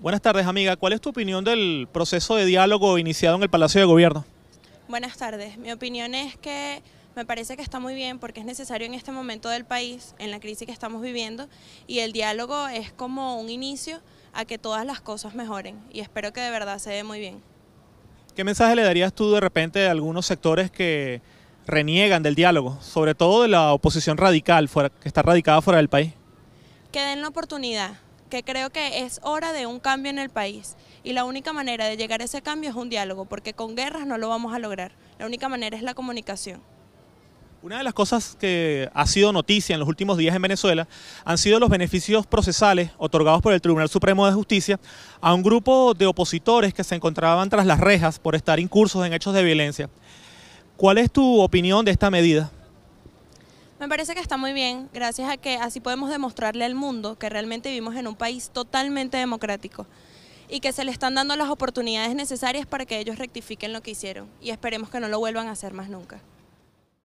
Buenas tardes, amiga. ¿Cuál es tu opinión del proceso de diálogo iniciado en el Palacio de Gobierno? Buenas tardes. Mi opinión es que me parece que está muy bien porque es necesario en este momento del país, en la crisis que estamos viviendo, y el diálogo es como un inicio a que todas las cosas mejoren y espero que de verdad se dé muy bien. ¿Qué mensaje le darías tú de repente a algunos sectores que reniegan del diálogo, sobre todo de la oposición radical fuera, que está radicada fuera del país? Que den la oportunidad, que creo que es hora de un cambio en el país y la única manera de llegar a ese cambio es un diálogo, porque con guerras no lo vamos a lograr. La única manera es la comunicación. Una de las cosas que ha sido noticia en los últimos días en Venezuela han sido los beneficios procesales otorgados por el Tribunal Supremo de Justicia a un grupo de opositores que se encontraban tras las rejas por estar incursos en hechos de violencia. ¿Cuál es tu opinión de esta medida? Me parece que está muy bien, gracias a que así podemos demostrarle al mundo que realmente vivimos en un país totalmente democrático y que se le están dando las oportunidades necesarias para que ellos rectifiquen lo que hicieron y esperemos que no lo vuelvan a hacer más nunca.